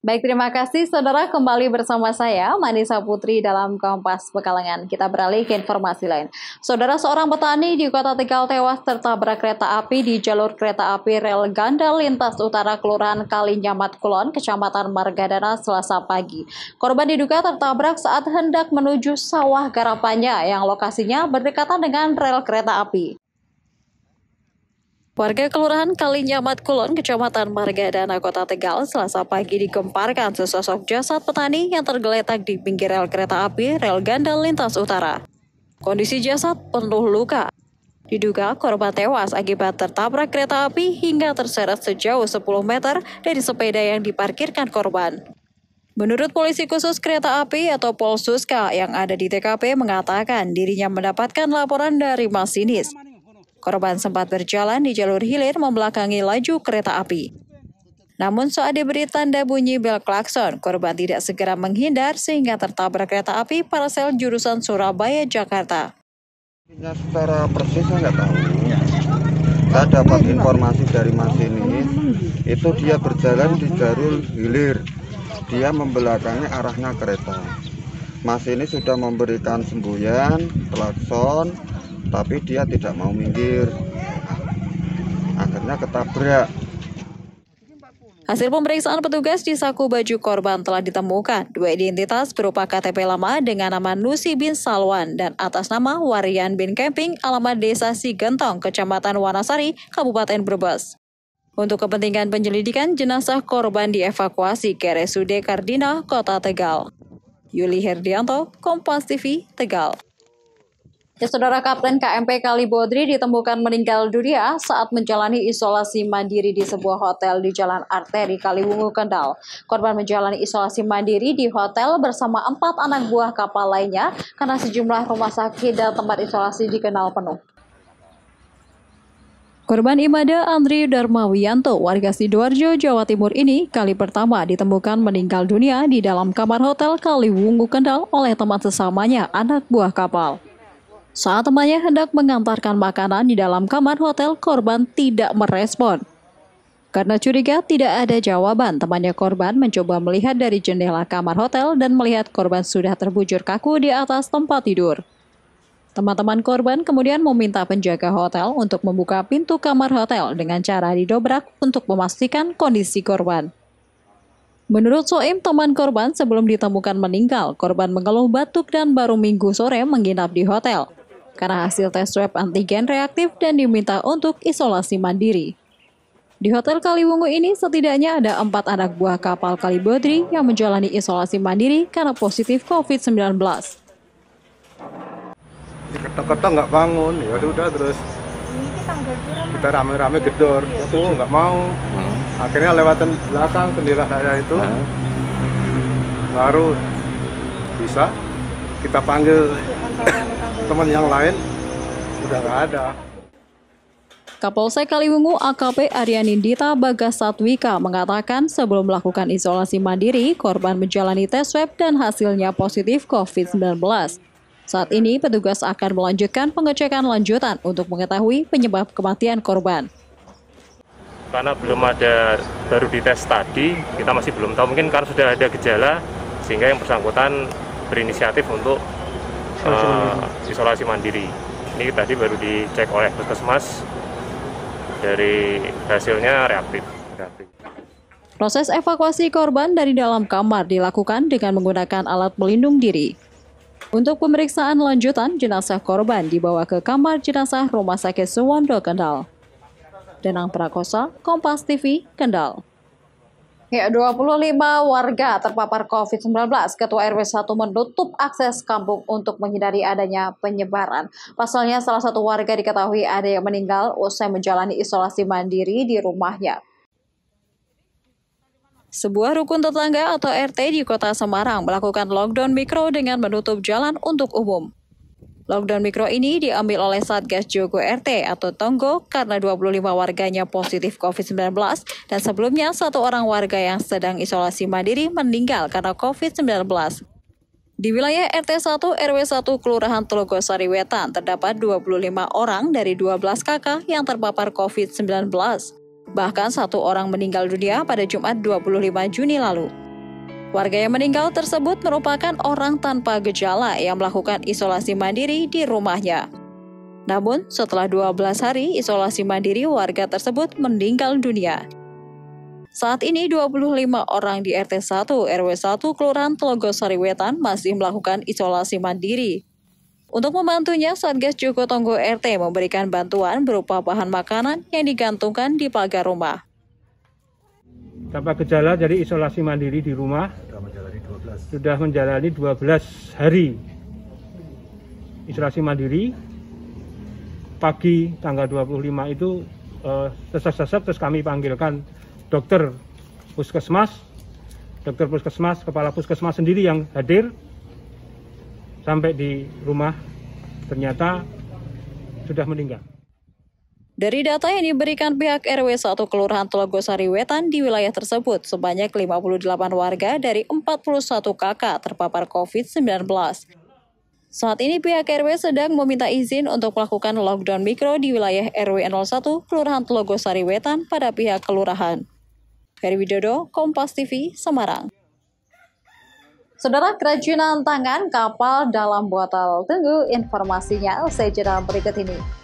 Baik, terima kasih saudara kembali bersama saya Manisa Putri dalam Kompas Pekalangan. Kita beralih ke informasi lain. Saudara seorang petani di Kota Tegal tewas tertabrak kereta api di jalur kereta api rel ganda lintas utara Kelurahan Kalinyamat Kulon, Kecamatan Margadana Selasa pagi. Korban diduga tertabrak saat hendak menuju sawah garapannya yang lokasinya berdekatan dengan rel kereta api. Warga Kelurahan Kalinyamat Kulon, Kecamatan Margadana, Kota Tegal, selasa pagi digemparkan sesosok jasad petani yang tergeletak di pinggir rel kereta api rel ganda lintas utara. Kondisi jasad penuh luka. Diduga korban tewas akibat tertabrak kereta api hingga terseret sejauh 10 meter dari sepeda yang diparkirkan korban. Menurut polisi khusus kereta api atau Polsuska yang ada di TKP mengatakan dirinya mendapatkan laporan dari masinis Korban sempat berjalan di jalur hilir membelakangi laju kereta api. Namun saat diberi tanda bunyi bel klakson, korban tidak segera menghindar sehingga tertabrak kereta api paralel jurusan Surabaya-Jakarta. Secara persis saya nggak tahu. Saya dapat informasi dari Mas ini, itu dia berjalan di jalur hilir. Dia membelakangi arahnya kereta. Mas ini sudah memberikan semboyan, klakson, tapi dia tidak mau minggir akhirnya ketabrak Hasil pemeriksaan petugas di saku baju korban telah ditemukan dua identitas berupa KTP lama dengan nama Nusi bin Salwan dan atas nama Warian bin Camping alamat Desa Sigentong, Kecamatan Wanasari, Kabupaten Brebes. Untuk kepentingan penyelidikan, jenazah korban dievakuasi ke RSUD Kardina, Kota Tegal. Yuli Herdianto, Kompas TV, Tegal. Ya, Saudara Kapten KMP Kalibodri ditemukan meninggal dunia saat menjalani isolasi mandiri di sebuah hotel di Jalan Arteri Kaliwungu, Kendal. Korban menjalani isolasi mandiri di hotel bersama empat anak buah kapal lainnya karena sejumlah rumah sakit dan tempat isolasi dikenal penuh. Korban Imada Andri Darmawianto, warga Sidoarjo, Jawa Timur ini kali pertama ditemukan meninggal dunia di dalam kamar hotel Kaliwungu Kendal oleh teman sesamanya, anak buah kapal. Saat temannya hendak mengantarkan makanan di dalam kamar hotel, korban tidak merespon. Karena curiga tidak ada jawaban, temannya korban mencoba melihat dari jendela kamar hotel dan melihat korban sudah terbujur kaku di atas tempat tidur. Teman-teman korban kemudian meminta penjaga hotel untuk membuka pintu kamar hotel dengan cara didobrak untuk memastikan kondisi korban. Menurut Soim, teman korban sebelum ditemukan meninggal, korban mengeluh batuk dan baru minggu sore menginap di hotel karena hasil tes swab antigen reaktif dan diminta untuk isolasi mandiri. Di Hotel Kaliwungu ini setidaknya ada empat anak buah kapal Kalibodri yang menjalani isolasi mandiri karena positif COVID-19. Ketok-ketok nggak bangun, ya sudah terus kita rame-rame gedor, itu nggak mau. Akhirnya lewatan belakang kendira saya itu, baru bisa kita panggil teman yang lain sudah nggak ada. Kapolsek Kaliwungu AKP Aryanindita Bagas Satwika mengatakan sebelum melakukan isolasi mandiri, korban menjalani tes swab dan hasilnya positif COVID-19. Saat ini petugas akan melanjutkan pengecekan lanjutan untuk mengetahui penyebab kematian korban. Karena belum ada baru dites tadi, kita masih belum tahu mungkin karena sudah ada gejala sehingga yang bersangkutan berinisiatif untuk isolasi, uh, mandiri. Eh, isolasi mandiri. Ini tadi baru dicek oleh puskesmas dari hasilnya reaktif. reaktif. Proses evakuasi korban dari dalam kamar dilakukan dengan menggunakan alat pelindung diri. Untuk pemeriksaan lanjutan, jenazah korban dibawa ke kamar jenazah Rumah Sakit Suwondo, Kendal. Denang Prakosa, Kompas TV, Kendal. Ya, 25 warga terpapar COVID-19. Ketua RW 1 menutup akses kampung untuk menghindari adanya penyebaran. Pasalnya salah satu warga diketahui ada yang meninggal usai menjalani isolasi mandiri di rumahnya. Sebuah rukun tetangga atau RT di kota Semarang melakukan lockdown mikro dengan menutup jalan untuk umum. Lockdown mikro ini diambil oleh Satgas Jogo RT atau Tonggo karena 25 warganya positif COVID-19 dan sebelumnya satu orang warga yang sedang isolasi mandiri meninggal karena COVID-19. Di wilayah RT 1 RW 1 Kelurahan Telogosari Wetan terdapat 25 orang dari 12 kakak yang terpapar COVID-19. Bahkan satu orang meninggal dunia pada Jumat 25 Juni lalu. Warga yang meninggal tersebut merupakan orang tanpa gejala yang melakukan isolasi mandiri di rumahnya. Namun, setelah 12 hari isolasi mandiri, warga tersebut meninggal dunia. Saat ini 25 orang di RT 1 RW 1 Kelurahan Telogosari Wetan masih melakukan isolasi mandiri. Untuk membantunya, Satgas Joko Tonggo RT memberikan bantuan berupa bahan makanan yang digantungkan di pagar rumah tanpa gejala jadi isolasi mandiri di rumah sudah menjalani 12, sudah menjalani 12 hari isolasi mandiri pagi tanggal 25 itu eh, sesak-sesak uh, terus kami panggilkan dokter puskesmas dokter puskesmas kepala puskesmas sendiri yang hadir sampai di rumah ternyata sudah meninggal dari data yang diberikan pihak RW 1 Kelurahan Telogosari Wetan di wilayah tersebut, sebanyak 58 warga dari 41 kakak terpapar COVID-19. Saat ini pihak RW sedang meminta izin untuk melakukan lockdown mikro di wilayah RW 01 Kelurahan Telogosari Wetan pada pihak kelurahan. Heri Widodo, Kompas TV, Semarang. Saudara kerajinan tangan kapal dalam botol. Tunggu informasinya usai jeda berikut ini.